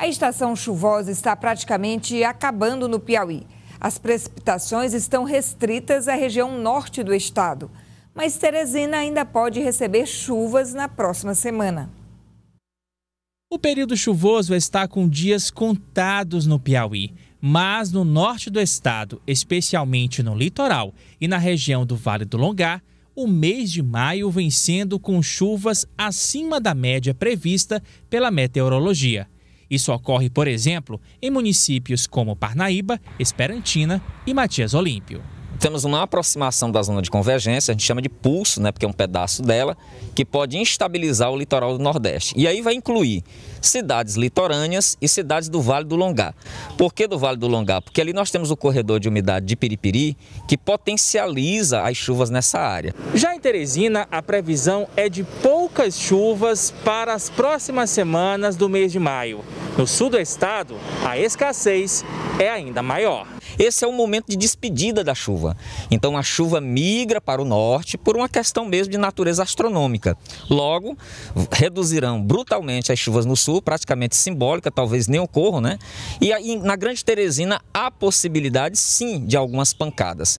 A estação chuvosa está praticamente acabando no Piauí. As precipitações estão restritas à região norte do estado, mas Teresina ainda pode receber chuvas na próxima semana. O período chuvoso está com dias contados no Piauí, mas no norte do estado, especialmente no litoral e na região do Vale do Longar, o mês de maio vem sendo com chuvas acima da média prevista pela meteorologia. Isso ocorre, por exemplo, em municípios como Parnaíba, Esperantina e Matias Olímpio temos uma aproximação da zona de convergência, a gente chama de pulso, né, porque é um pedaço dela, que pode instabilizar o litoral do Nordeste. E aí vai incluir cidades litorâneas e cidades do Vale do Longá. Por que do Vale do Longá? Porque ali nós temos o corredor de umidade de Piripiri, que potencializa as chuvas nessa área. Já em Teresina, a previsão é de poucas chuvas para as próximas semanas do mês de maio. No sul do estado, a escassez é ainda maior. Esse é o momento de despedida da chuva. Então a chuva migra para o norte por uma questão mesmo de natureza astronômica. Logo, reduzirão brutalmente as chuvas no sul, praticamente simbólica, talvez nem ocorram, né? E aí, na Grande Teresina há possibilidade sim de algumas pancadas.